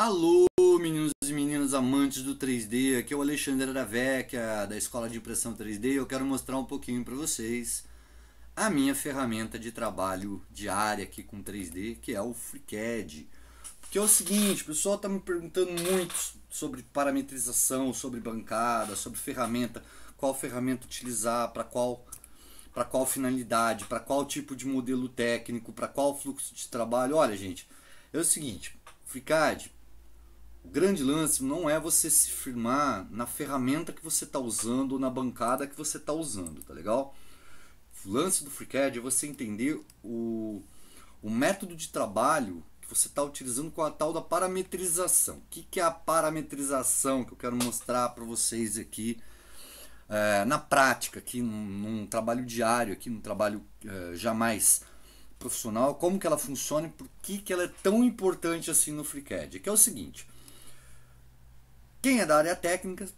Alô, meninos e meninas amantes do 3D, aqui é o Alexandre da Vecchia, da Escola de Impressão 3D, eu quero mostrar um pouquinho para vocês a minha ferramenta de trabalho diária aqui com 3D, que é o FreeCAD. Que é o seguinte, o pessoal está me perguntando muito sobre parametrização, sobre bancada, sobre ferramenta, qual ferramenta utilizar, para qual para qual finalidade, para qual tipo de modelo técnico, para qual fluxo de trabalho. Olha, gente, é o seguinte, FreeCAD o grande lance não é você se firmar na ferramenta que você está usando ou na bancada que você está usando, tá legal? O lance do FreeCAD é você entender o, o método de trabalho que você está utilizando com a tal da parametrização. O que, que é a parametrização que eu quero mostrar para vocês aqui é, na prática, aqui num, num, trabalho diário, aqui num trabalho é, jamais profissional, como que ela funciona e por que, que ela é tão importante assim no FreeCAD. Que é o seguinte, quem é da área técnica,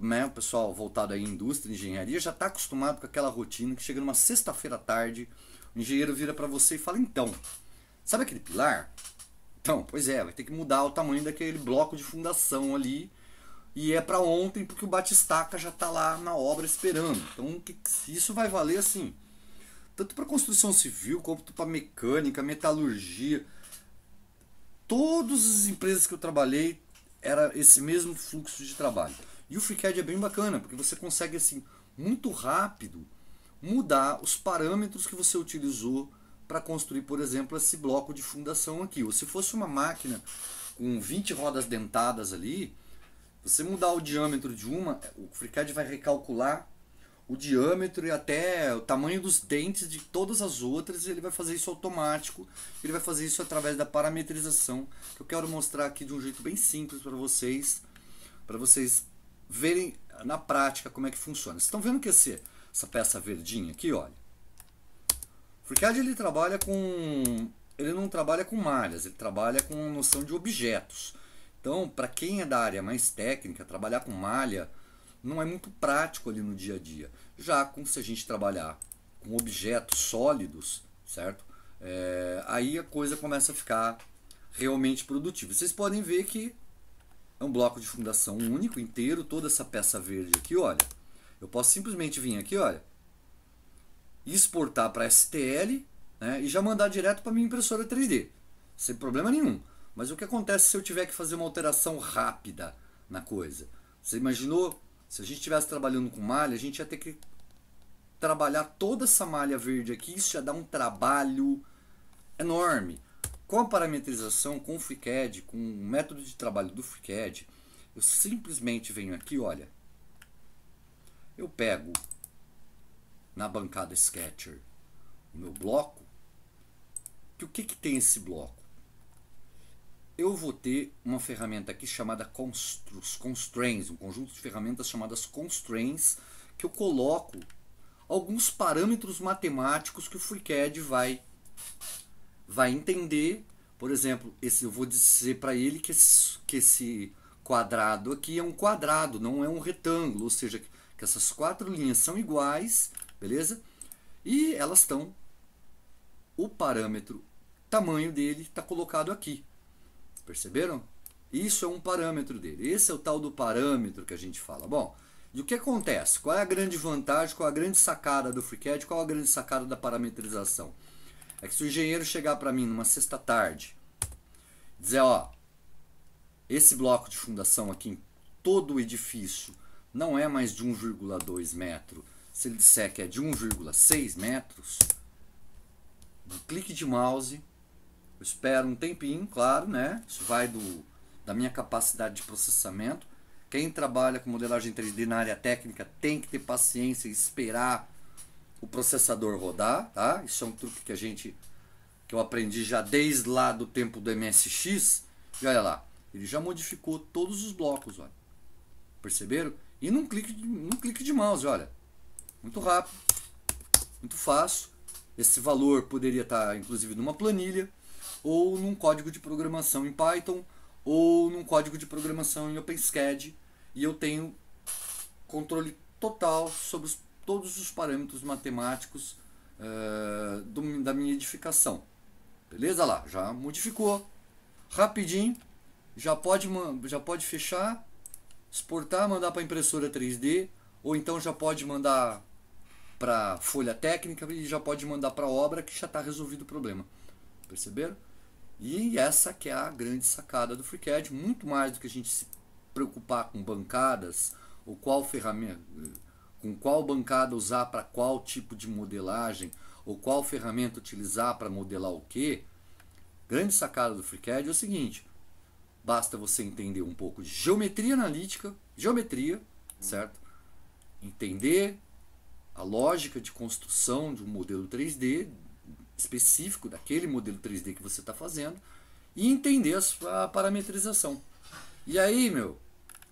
né, o pessoal voltado à indústria, engenharia, já está acostumado com aquela rotina que chega numa sexta-feira à tarde, o engenheiro vira para você e fala: então, sabe aquele pilar? Então, pois é, vai ter que mudar o tamanho daquele bloco de fundação ali. E é para ontem porque o batistaca já está lá na obra esperando. Então, isso vai valer assim, tanto para construção civil quanto para mecânica, metalurgia. Todas as empresas que eu trabalhei era esse mesmo fluxo de trabalho. E o FreeCAD é bem bacana, porque você consegue assim muito rápido mudar os parâmetros que você utilizou para construir, por exemplo, esse bloco de fundação aqui. Ou se fosse uma máquina com 20 rodas dentadas ali, você mudar o diâmetro de uma, o FreeCAD vai recalcular o diâmetro e até o tamanho dos dentes de todas as outras. Ele vai fazer isso automático. Ele vai fazer isso através da parametrização, que eu quero mostrar aqui de um jeito bem simples para vocês, para vocês verem na prática como é que funciona. Vocês estão vendo que esse, essa peça verdinha aqui, olha. O FreeCAD ele trabalha com ele não trabalha com malhas, ele trabalha com noção de objetos. Então, para quem é da área mais técnica, trabalhar com malha não é muito prático ali no dia a dia. Já com se a gente trabalhar com objetos sólidos, certo? É, aí a coisa começa a ficar realmente produtiva. Vocês podem ver que é um bloco de fundação único, inteiro, toda essa peça verde aqui, olha. Eu posso simplesmente vir aqui, olha, exportar para STL né, e já mandar direto para minha impressora 3D, sem problema nenhum. Mas o que acontece se eu tiver que fazer uma alteração rápida na coisa? Você imaginou se a gente estivesse trabalhando com malha, a gente ia ter que trabalhar toda essa malha verde aqui. Isso ia dar um trabalho enorme. Com a parametrização, com o FreeCAD, com o método de trabalho do FreeCAD, eu simplesmente venho aqui, olha. Eu pego na bancada Sketcher o meu bloco. Que o que, que tem esse bloco? eu vou ter uma ferramenta aqui chamada construs, constraints, um conjunto de ferramentas chamadas constraints, que eu coloco alguns parâmetros matemáticos que o FreeCAD vai, vai entender. Por exemplo, esse, eu vou dizer para ele que esse, que esse quadrado aqui é um quadrado, não é um retângulo, ou seja, que essas quatro linhas são iguais, beleza? E elas estão, o parâmetro tamanho dele está colocado aqui. Perceberam? Isso é um parâmetro dele. Esse é o tal do parâmetro que a gente fala. Bom, e o que acontece? Qual é a grande vantagem, qual é a grande sacada do FreeCAD, qual é a grande sacada da parametrização? É que se o engenheiro chegar para mim numa sexta-tarde, dizer, ó, esse bloco de fundação aqui em todo o edifício não é mais de 1,2 metro. Se ele disser que é de 1,6 metros, um clique de mouse, espero um tempinho, claro, né? Isso vai do, da minha capacidade de processamento. Quem trabalha com modelagem 3D na área técnica tem que ter paciência e esperar o processador rodar, tá? Isso é um truque que a gente que eu aprendi já desde lá do tempo do MSX. E olha lá, ele já modificou todos os blocos, olha. Perceberam? E num clique, num clique de mouse, olha. Muito rápido, muito fácil. Esse valor poderia estar inclusive numa planilha ou num código de programação em Python, ou num código de programação em OpenSCAD, e eu tenho controle total sobre os, todos os parâmetros matemáticos uh, do, da minha edificação. Beleza lá, já modificou. Rapidinho, já pode, já pode fechar, exportar, mandar para impressora 3D, ou então já pode mandar para folha técnica e já pode mandar para obra que já está resolvido o problema. Perceberam? E essa que é a grande sacada do FreeCAD, muito mais do que a gente se preocupar com bancadas, ou qual ferramenta, com qual bancada usar para qual tipo de modelagem, ou qual ferramenta utilizar para modelar o que. Grande sacada do FreeCAD é o seguinte: basta você entender um pouco de geometria analítica, geometria, certo? Entender a lógica de construção de um modelo 3D, específico daquele modelo 3D que você está fazendo e entender a sua parametrização. E aí, meu,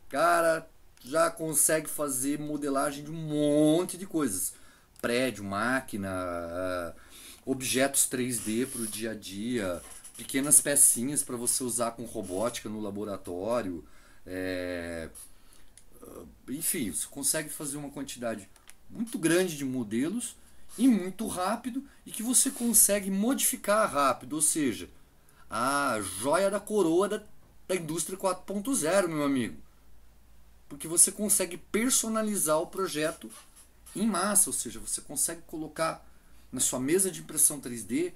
cara já consegue fazer modelagem de um monte de coisas. Prédio, máquina, ah, objetos 3D para o dia a dia, pequenas pecinhas para você usar com robótica no laboratório. É... Ah, enfim, você consegue fazer uma quantidade muito grande de modelos e muito rápido e que você consegue modificar rápido, ou seja, a joia da coroa da, da indústria 4.0, meu amigo. Porque você consegue personalizar o projeto em massa, ou seja, você consegue colocar na sua mesa de impressão 3D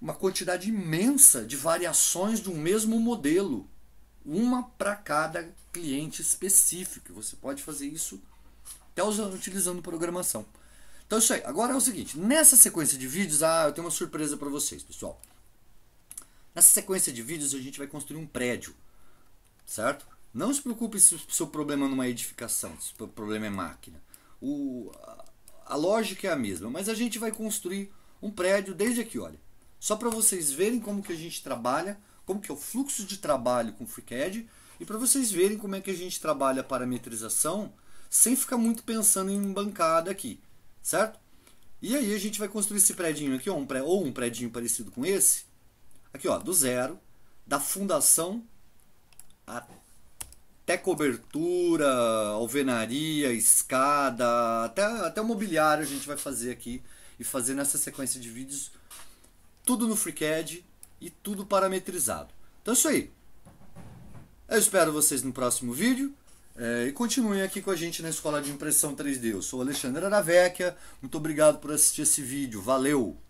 uma quantidade imensa de variações de um mesmo modelo, uma para cada cliente específico. Você pode fazer isso até utilizando programação. Então isso aí. Agora é o seguinte, nessa sequência de vídeos, ah, eu tenho uma surpresa para vocês, pessoal. Nessa sequência de vídeos a gente vai construir um prédio, certo? Não se preocupe se o seu problema não é edificação, se o problema é máquina. O, a lógica é a mesma, mas a gente vai construir um prédio desde aqui, olha. Só para vocês verem como que a gente trabalha, como que é o fluxo de trabalho com FreeCAD e para vocês verem como é que a gente trabalha a parametrização sem ficar muito pensando em bancada aqui certo? E aí a gente vai construir esse predinho aqui, ó, um pré, ou um predinho parecido com esse, aqui ó, do zero, da fundação até cobertura, alvenaria, escada, até, até o mobiliário a gente vai fazer aqui e fazer nessa sequência de vídeos tudo no FreeCAD e tudo parametrizado. Então é isso aí. Eu espero vocês no próximo vídeo. É, e continuem aqui com a gente na Escola de Impressão 3D. Eu sou o Alexandre Aravecchia. Muito obrigado por assistir esse vídeo. Valeu!